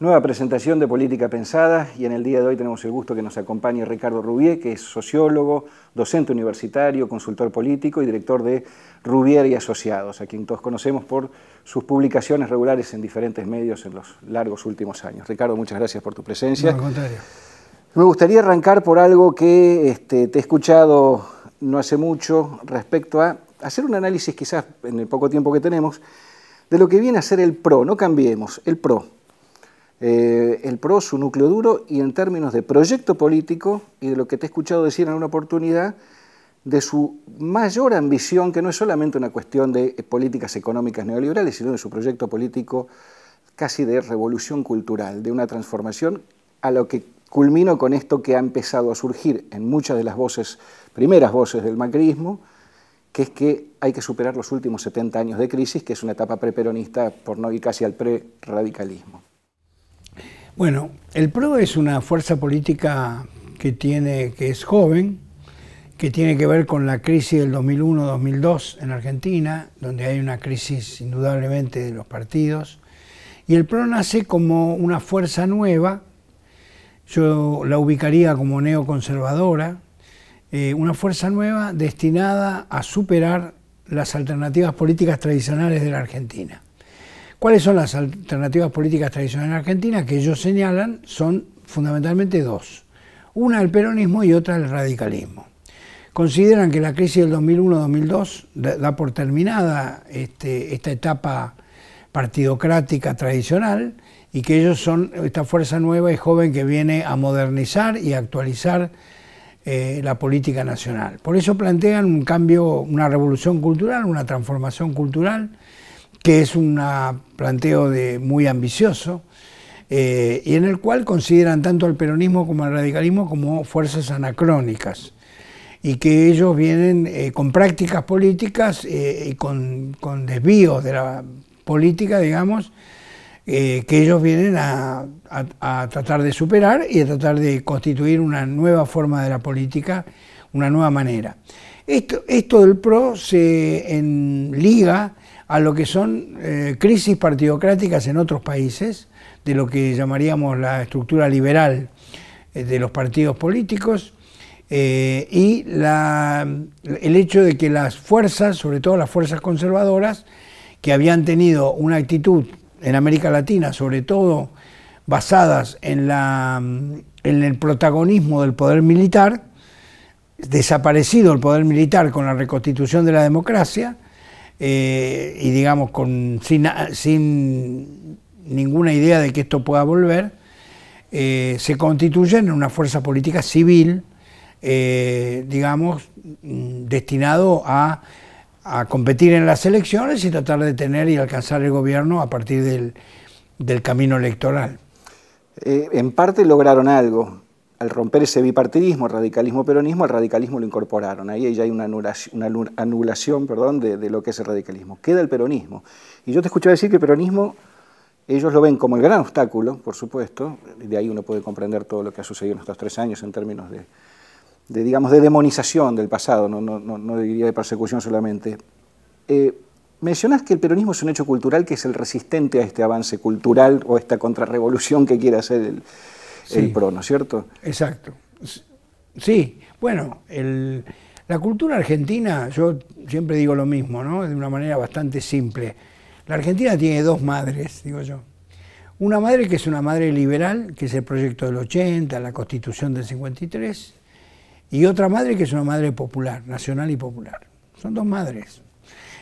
Nueva presentación de Política Pensada y en el día de hoy tenemos el gusto que nos acompañe Ricardo Rubier, que es sociólogo, docente universitario, consultor político y director de Rubier y Asociados, a quien todos conocemos por sus publicaciones regulares en diferentes medios en los largos últimos años. Ricardo, muchas gracias por tu presencia. al contrario. Me gustaría arrancar por algo que este, te he escuchado no hace mucho respecto a hacer un análisis quizás en el poco tiempo que tenemos de lo que viene a ser el PRO, no cambiemos, el PRO eh, el PRO, su núcleo duro, y en términos de proyecto político y de lo que te he escuchado decir en una oportunidad, de su mayor ambición, que no es solamente una cuestión de eh, políticas económicas neoliberales, sino de su proyecto político casi de revolución cultural, de una transformación a lo que culmino con esto que ha empezado a surgir en muchas de las voces, primeras voces del macrismo, que es que hay que superar los últimos 70 años de crisis, que es una etapa preperonista por no ir casi al pre-radicalismo. Bueno, el PRO es una fuerza política que, tiene, que es joven, que tiene que ver con la crisis del 2001-2002 en Argentina, donde hay una crisis indudablemente de los partidos, y el PRO nace como una fuerza nueva, yo la ubicaría como neoconservadora, eh, una fuerza nueva destinada a superar las alternativas políticas tradicionales de la Argentina. ¿Cuáles son las alternativas políticas tradicionales en Argentina? Que ellos señalan son fundamentalmente dos. Una el peronismo y otra el radicalismo. Consideran que la crisis del 2001-2002 da por terminada este, esta etapa partidocrática tradicional y que ellos son esta fuerza nueva y joven que viene a modernizar y actualizar eh, la política nacional. Por eso plantean un cambio, una revolución cultural, una transformación cultural que es un planteo de, muy ambicioso, eh, y en el cual consideran tanto al peronismo como al radicalismo como fuerzas anacrónicas, y que ellos vienen eh, con prácticas políticas eh, y con, desvíos de la política, digamos, que ellos vienen a, tratar de superar y a tratar de constituir una nueva forma de la política, una nueva manera. Esto, esto, del PRO se en liga a lo que son eh, crisis partidocráticas en otros países, de lo que llamaríamos la estructura liberal eh, de los partidos políticos, eh, y el hecho de que las fuerzas, sobre todo las fuerzas conservadoras, que habían tenido una actitud en América Latina, sobre todo basadas en el protagonismo del poder militar, desaparecido el poder militar con la reconstitución de la democracia, eh, y digamos con, sin, sin, ninguna idea de que esto pueda volver, eh, se constituyen en una fuerza política civil, eh, digamos, mm, destinado a, competir en las elecciones y tratar de tener y alcanzar el gobierno a partir del, camino electoral. en parte lograron algo, al romper ese bipartidismo, radicalismo-peronismo, al radicalismo lo incorporaron. Ahí ya hay una anulación, perdón, de, lo que es el radicalismo. Queda el peronismo. Y yo te escuché decir que el peronismo, ellos lo ven como el gran obstáculo, por supuesto, de ahí uno puede comprender todo lo que ha sucedido en estos tres años en términos de, digamos, de demonización del pasado, no, diría de persecución solamente. Eh, mencionas que el peronismo es un hecho cultural que es el resistente a este avance cultural o esta contrarrevolución que quiere hacer el sí. el ¿no es cierto? Exacto. Sí, bueno, la cultura argentina, yo siempre digo lo mismo, ¿no? De una manera bastante simple. La Argentina tiene dos madres, digo yo. Una madre que es una madre liberal, que es el proyecto del 80, la constitución del 53, y otra madre que es una madre popular, nacional y popular. Son dos madres.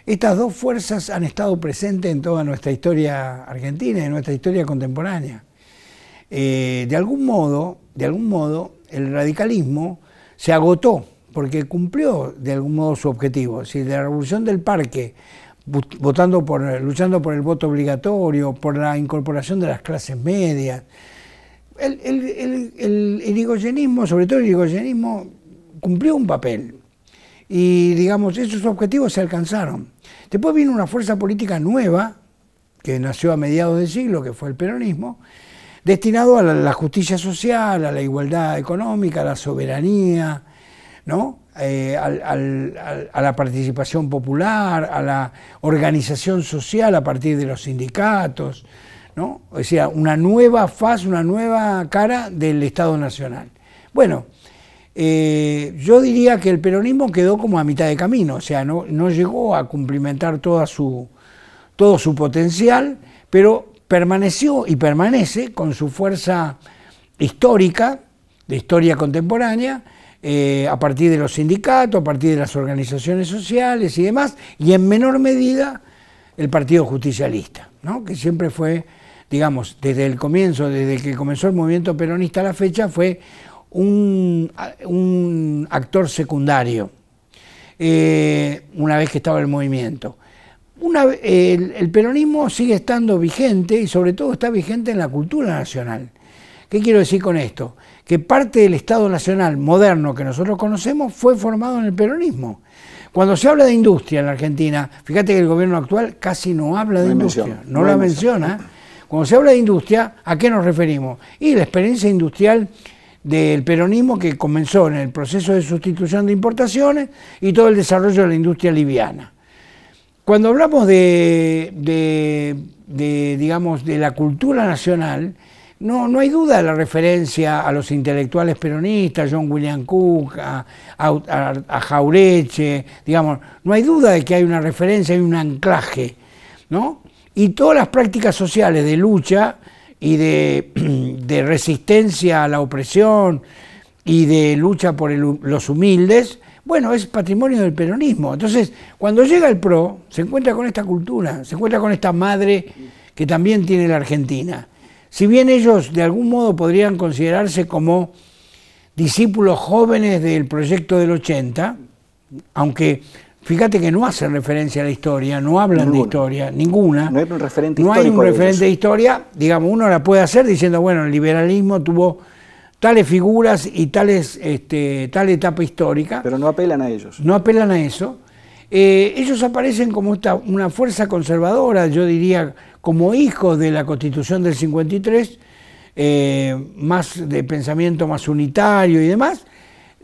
Estas dos fuerzas han estado presentes en toda nuestra historia argentina y en nuestra historia contemporánea. Eh, de algún modo, de algún modo, el radicalismo se agotó porque cumplió de algún modo su objetivo. Si de la revolución del parque, votando por, luchando por el voto obligatorio, por la incorporación de las clases medias, el, el, sobre todo el irigoyenismo, cumplió un papel. Y digamos, esos objetivos se alcanzaron. Después vino una fuerza política nueva, que nació a mediados del siglo, que fue el peronismo, destinado a la, justicia social, a la igualdad económica, a la soberanía, ¿no? Eh, a la participación popular, a la organización social a partir de los sindicatos, ¿no? o sea, una nueva faz, una nueva cara del Estado Nacional. Bueno, eh, yo diría que el peronismo quedó como a mitad de camino, o sea, no, no llegó a cumplimentar su, todo su potencial, pero permaneció y permanece con su fuerza histórica, de historia contemporánea, eh, a partir de los sindicatos, a partir de las organizaciones sociales y demás, y en menor medida el Partido Justicialista, ¿no? que siempre fue, digamos, desde el comienzo, desde que comenzó el movimiento peronista a la fecha, fue un, actor secundario, eh, una vez que estaba el movimiento el, peronismo sigue estando vigente y sobre todo está vigente en la cultura nacional. ¿Qué quiero decir con esto? Que parte del Estado Nacional moderno que nosotros conocemos fue formado en el peronismo. Cuando se habla de industria en la Argentina, fíjate que el gobierno actual casi no habla de industria, no, la menciona. Cuando se habla de industria, ¿a qué nos referimos? Y la experiencia industrial del peronismo que comenzó en el proceso de sustitución de importaciones y todo el desarrollo de la industria liviana. Cuando hablamos de, digamos, de la cultura nacional, no, no hay duda de la referencia a los intelectuales peronistas, John William Cook, a, a, Jaureche, digamos, no hay duda de que hay una referencia y un anclaje, Y todas las prácticas sociales de lucha y de, resistencia a la opresión y de lucha por los humildes bueno, es patrimonio del peronismo. Entonces, cuando llega el PRO, se encuentra con esta cultura, se encuentra con esta madre que también tiene la Argentina. Si bien ellos de algún modo podrían considerarse como discípulos jóvenes del proyecto del 80, aunque fíjate que no hacen referencia a la historia, no hablan de historia, ninguna. No hay un referente de historia, digamos, uno la puede hacer diciendo, bueno, el liberalismo tuvo tales figuras y tales, este, tal etapa histórica. Pero no apelan a ellos. No apelan a eso. Eh, ellos aparecen como una fuerza conservadora, yo diría, como hijos de la constitución del 53, eh, más de pensamiento más unitario y demás.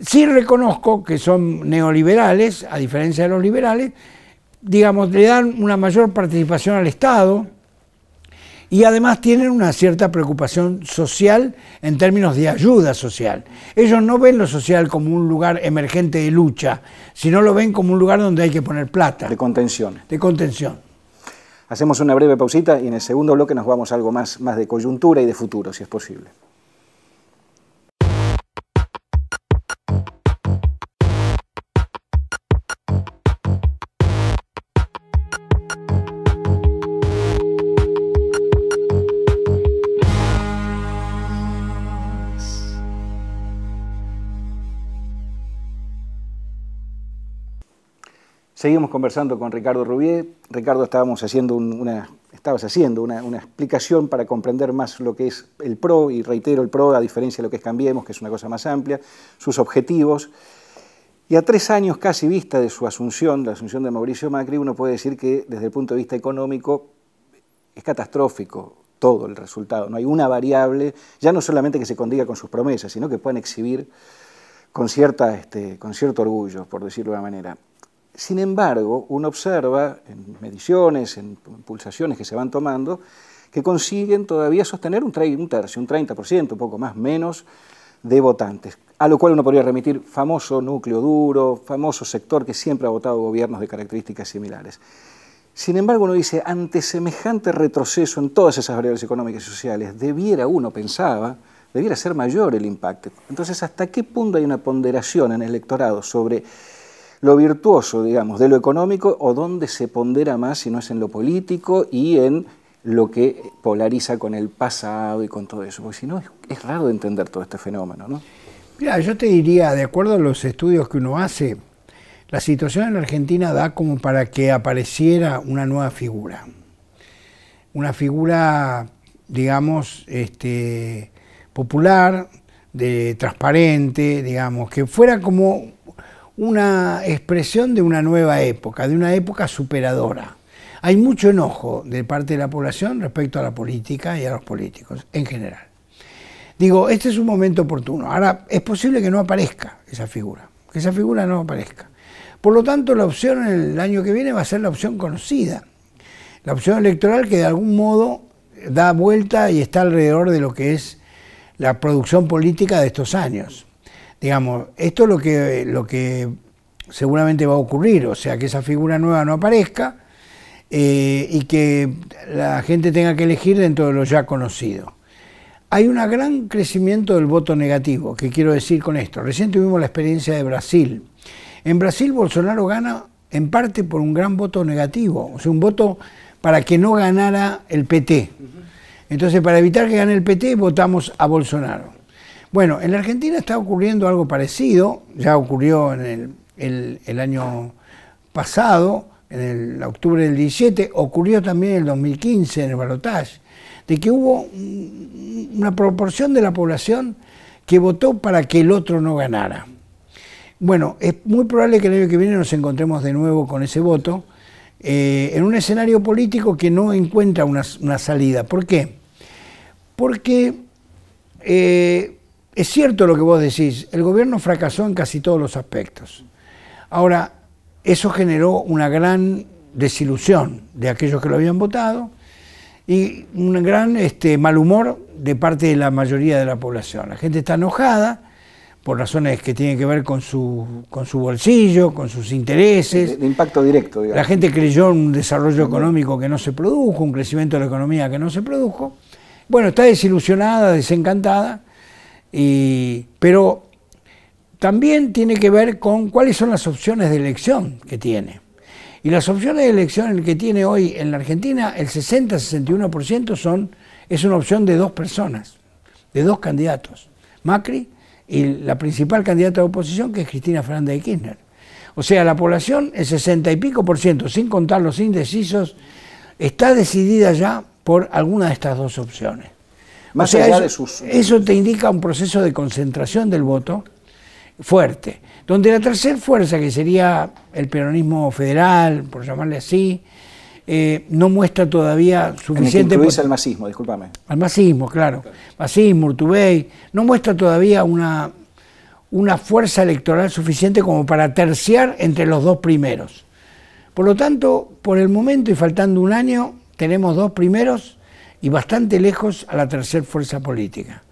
Sí reconozco que son neoliberales, a diferencia de los liberales, digamos, le dan una mayor participación al Estado, y además tienen una cierta preocupación social en términos de ayuda social. Ellos no ven lo social como un lugar emergente de lucha, sino lo ven como un lugar donde hay que poner plata. De contención. De contención. Hacemos una breve pausita y en el segundo bloque nos vamos a algo más, más de coyuntura y de futuro, si es posible. Seguimos conversando con Ricardo Rubier. Ricardo, estábamos haciendo una, estabas haciendo una, explicación para comprender más lo que es el PRO, y reitero, el PRO, a diferencia de lo que es Cambiemos, que es una cosa más amplia, sus objetivos. Y a tres años casi vista de su asunción, la asunción de Mauricio Macri, uno puede decir que desde el punto de vista económico es catastrófico todo el resultado. No hay una variable, ya no solamente que se condiga con sus promesas, sino que puedan exhibir con, cierta, este, con cierto orgullo, por decirlo de una manera. Sin embargo, uno observa en mediciones, en pulsaciones que se van tomando, que consiguen todavía sostener un, tercio, un 30%, un poco más, menos de votantes, a lo cual uno podría remitir famoso núcleo duro, famoso sector que siempre ha votado gobiernos de características similares. Sin embargo, uno dice, ante semejante retroceso en todas esas variables económicas y sociales, debiera uno, pensaba, debiera ser mayor el impacto. Entonces, ¿hasta qué punto hay una ponderación en el electorado sobre lo virtuoso, digamos, de lo económico o dónde se pondera más si no es en lo político y en lo que polariza con el pasado y con todo eso, porque si no es, raro entender todo este fenómeno. ¿no? Mira, yo te diría, de acuerdo a los estudios que uno hace, la situación en Argentina da como para que apareciera una nueva figura, una figura, digamos, este, popular, de, transparente, digamos, que fuera como una expresión de una nueva época, de una época superadora. Hay mucho enojo de parte de la población respecto a la política y a los políticos en general. Digo, este es un momento oportuno. Ahora, es posible que no aparezca esa figura, que esa figura no aparezca. Por lo tanto, la opción en el año que viene va a ser la opción conocida, la opción electoral que de algún modo da vuelta y está alrededor de lo que es la producción política de estos años digamos, esto es lo que, lo que seguramente va a ocurrir, o sea, que esa figura nueva no aparezca eh, y que la gente tenga que elegir dentro de lo ya conocido. Hay un gran crecimiento del voto negativo, que quiero decir con esto. Recién tuvimos la experiencia de Brasil. En Brasil Bolsonaro gana en parte por un gran voto negativo, o sea, un voto para que no ganara el PT. Entonces, para evitar que gane el PT, votamos a Bolsonaro. Bueno, en la Argentina está ocurriendo algo parecido, ya ocurrió en el, año pasado, en el octubre del 17, ocurrió también en el 2015 en el Balotage, de que hubo una proporción de la población que votó para que el otro no ganara. Bueno, es muy probable que el año que viene nos encontremos de nuevo con ese voto, eh, en un escenario político que no encuentra una, salida. ¿Por qué? Porque eh, es cierto lo que vos decís, el gobierno fracasó en casi todos los aspectos. Ahora, eso generó una gran desilusión de aquellos que lo habían votado y un gran este, mal humor de parte de la mayoría de la población. La gente está enojada por razones que tienen que ver con su, bolsillo, con sus intereses. De, de impacto directo, digamos. La gente creyó en un desarrollo económico que no se produjo, un crecimiento de la economía que no se produjo. Bueno, está desilusionada, desencantada y, pero también tiene que ver con cuáles son las opciones de elección que tiene. Y las opciones de elección que tiene hoy en la Argentina, el 60-61% son, es una opción de dos personas, de dos candidatos, Macri y la principal candidata de oposición que es Cristina Fernández de Kirchner. O sea, la población, el 60 y pico por ciento, sin contar los indecisos, está decidida ya por alguna de estas dos opciones allá eso, Eso te indica un proceso de concentración del voto fuerte, donde la tercera fuerza, que sería el peronismo federal, por llamarle así, eh, no muestra todavía suficiente... En el al masismo, discúlpame. Al masismo, claro. Masismo, Urtubey, no muestra todavía una, una fuerza electoral suficiente como para terciar entre los dos primeros. Por lo tanto, por el momento y faltando un año, tenemos dos primeros y bastante lejos a la tercera fuerza política.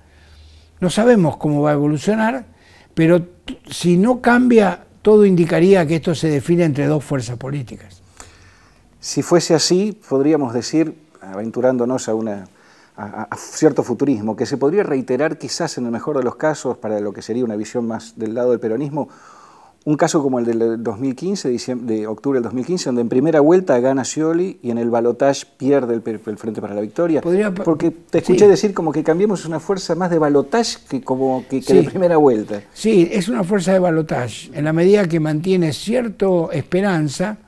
No sabemos cómo va a evolucionar, pero si no cambia, todo indicaría que esto se define entre dos fuerzas políticas. Si fuese así, podríamos decir, aventurándonos a, una, a cierto futurismo, que se podría reiterar quizás en el mejor de los casos, para lo que sería una visión más del lado del peronismo, un caso como el del 2015, de octubre del 2015, donde en primera vuelta gana Scioli y en el balotage pierde el, Frente para la Victoria. Porque te escuché decir como que cambiemos una fuerza más de balotage que, como que, de primera vuelta. Sí, es una fuerza de balotage, en la medida que mantiene cierta esperanza,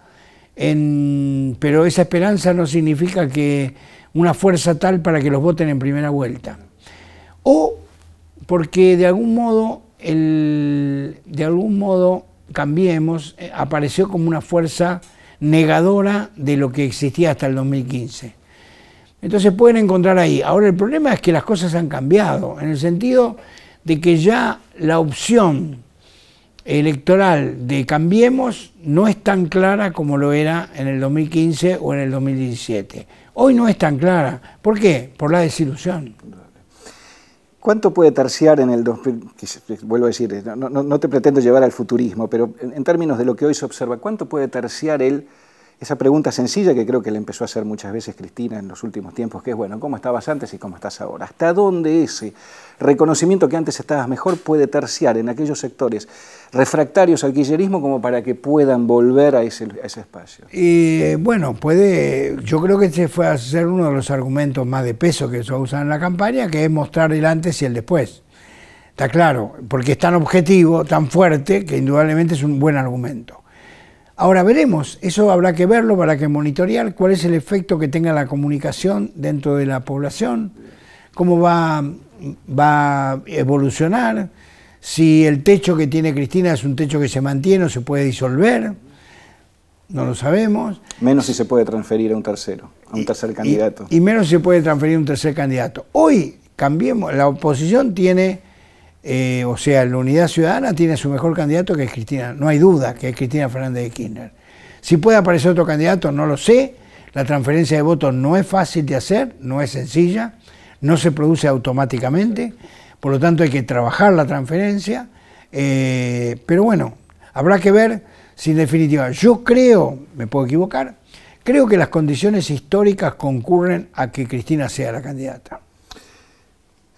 pero esa esperanza no significa que una fuerza tal para que los voten en primera vuelta. O porque de algún modo el, de algún modo, cambiemos, eh, apareció como una fuerza negadora de lo que existía hasta el 2015. Entonces pueden encontrar ahí. Ahora el problema es que las cosas han cambiado, en el sentido de que ya la opción electoral de Cambiemos no es tan clara como lo era en el 2015 o en el 2017. Hoy no es tan clara. ¿Por qué? Por la desilusión. ¿Cuánto puede terciar en el 2000? Vuelvo a decir, no, te pretendo llevar al futurismo, pero en, en términos de lo que hoy se observa, ¿cuánto puede terciar el esa pregunta sencilla que creo que le empezó a hacer muchas veces Cristina en los últimos tiempos, que es, bueno, ¿cómo estabas antes y cómo estás ahora? ¿Hasta dónde ese reconocimiento que antes estabas mejor puede terciar en aquellos sectores refractarios al quillerismo como para que puedan volver a ese, espacio? Y bueno, puede, yo creo que ese fue a ser uno de los argumentos más de peso que se usan en la campaña, que es mostrar el antes y el después. Está claro, porque es tan objetivo, tan fuerte, que indudablemente es un buen argumento. Ahora veremos, eso habrá que verlo, habrá que monitorear cuál es el efecto que tenga la comunicación dentro de la población, cómo va, va a evolucionar, si el techo que tiene Cristina es un techo que se mantiene o se puede disolver, no lo sabemos. Menos si se puede transferir a un tercero, a un tercer candidato. Y, y menos si se puede transferir a un tercer candidato. Hoy, cambiemos, la oposición tiene eh, o sea, la Unidad Ciudadana tiene su mejor candidato que es Cristina, no hay duda que es Cristina Fernández de Kirchner. Si puede aparecer otro candidato, no lo sé. La transferencia de votos no es fácil de hacer, no es sencilla, no se produce automáticamente, por lo tanto hay que trabajar la transferencia. Eh, pero bueno, habrá que ver si en definitiva, yo creo, me puedo equivocar, creo que las condiciones históricas concurren a que Cristina sea la candidata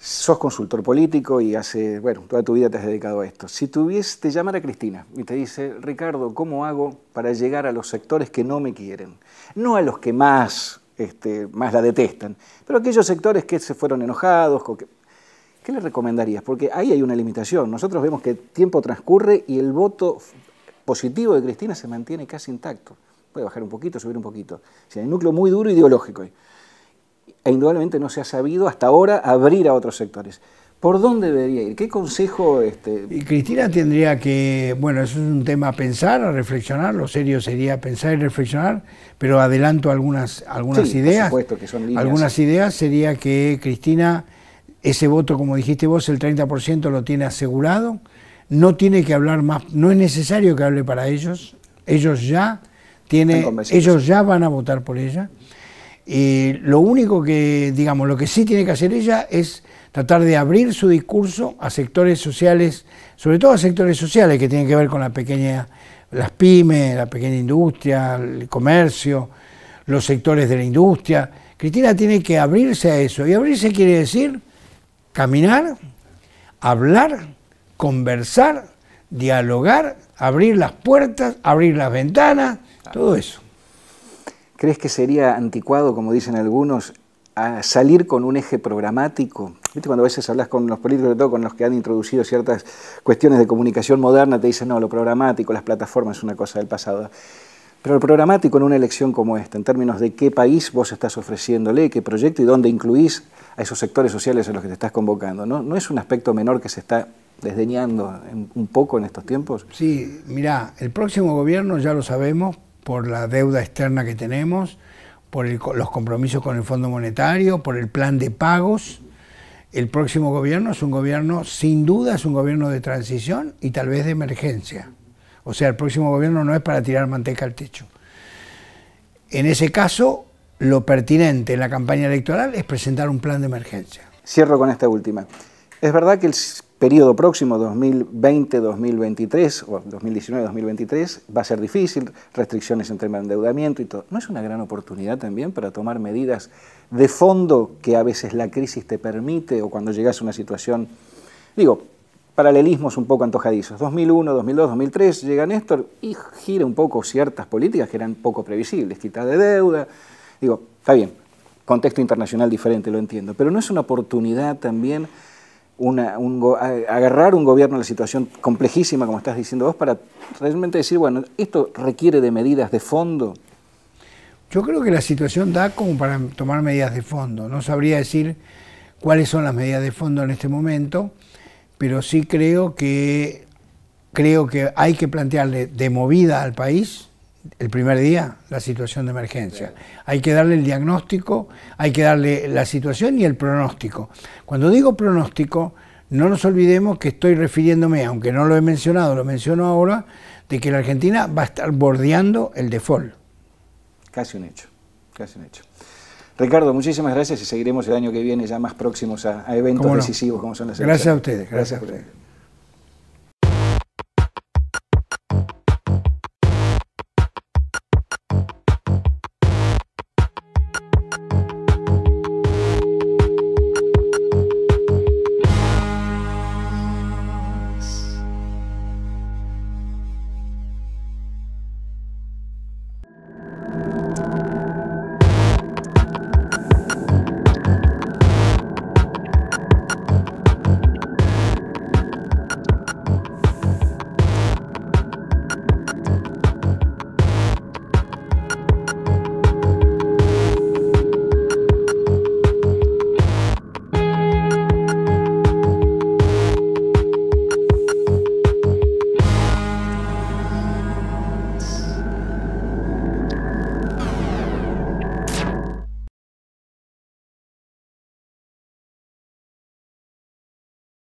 sos consultor político y hace, bueno, toda tu vida te has dedicado a esto. Si que llamar a Cristina y te dice, Ricardo, ¿cómo hago para llegar a los sectores que no me quieren? No a los que más, este, más la detestan, pero aquellos sectores que se fueron enojados. ¿Qué le recomendarías? Porque ahí hay una limitación. Nosotros vemos que tiempo transcurre y el voto positivo de Cristina se mantiene casi intacto. Puede bajar un poquito, subir un poquito. Si hay un núcleo muy duro ideológico ahí e indudablemente no se ha sabido hasta ahora abrir a otros sectores. ¿Por dónde debería ir? ¿Qué consejo? Este... Y Cristina tendría que, bueno, eso es un tema a pensar, a reflexionar, lo serio sería pensar y reflexionar, pero adelanto algunas, algunas ideas. Por supuesto que son líneas. Algunas ideas sería que Cristina, ese voto, como dijiste vos, el 30% lo tiene asegurado, no tiene que hablar más, no es necesario que hable para ellos, ellos ya, tiene, ellos ya van a votar por ella. Y lo único que, digamos, lo que sí tiene que hacer ella es tratar de abrir su discurso a sectores sociales, sobre todo a sectores sociales que tienen que ver con la pequeña, las pymes, la pequeña industria, el comercio, los sectores de la industria. Cristina tiene que abrirse a eso. Y abrirse quiere decir caminar, hablar, conversar, dialogar, abrir las puertas, abrir las ventanas, todo eso. ¿Crees que sería anticuado, como dicen algunos, salir con un eje programático? ¿Viste? Cuando a veces hablas con los políticos, sobre todo con los que han introducido ciertas cuestiones de comunicación moderna, te dicen, no, lo programático, las plataformas es una cosa del pasado. Pero lo programático en una elección como esta, en términos de qué país vos estás ofreciéndole, qué proyecto y dónde incluís a esos sectores sociales a los que te estás convocando, ¿no? ¿No es un aspecto menor que se está desdeñando un poco en estos tiempos? Sí, mirá, el próximo gobierno, ya lo sabemos, por la deuda externa que tenemos, por los compromisos con el Fondo Monetario, por el plan de pagos. El próximo gobierno es un gobierno, sin duda, es un gobierno de transición y tal vez de emergencia. O sea, el próximo gobierno no es para tirar manteca al techo. En ese caso, lo pertinente en la campaña electoral es presentar un plan de emergencia. Cierro con esta última. Es verdad que el periodo próximo 2020-2023 o 2019-2023 va a ser difícil, restricciones en tema de endeudamiento y todo. ¿No es una gran oportunidad también para tomar medidas de fondo que a veces la crisis te permite o cuando llegas a una situación, digo, paralelismos un poco antojadizos. 2001, 2002, 2003 llega Néstor y gira un poco ciertas políticas que eran poco previsibles, quita de deuda, digo, está bien, contexto internacional diferente, lo entiendo, pero no es una oportunidad también agarrar un gobierno a la situación complejísima, como estás diciendo vos, para realmente decir, bueno, esto requiere de medidas de fondo? Yo creo que la situación da como para tomar medidas de fondo. No sabría decir cuáles son las medidas de fondo en este momento, pero sí creo que, creo que hay que plantearle de movida al país el primer día la situación de emergencia. Hay que darle el diagnóstico, hay que darle la situación y el pronóstico. Cuando digo pronóstico, no nos olvidemos que estoy refiriéndome, aunque no lo he mencionado, lo menciono ahora, de que la Argentina va a estar bordeando el default. Casi un hecho, casi un hecho. Ricardo, muchísimas gracias y seguiremos el año que viene ya más próximos a, eventos decisivos como son las elecciones. Gracias a ustedes. gracias a ustedes.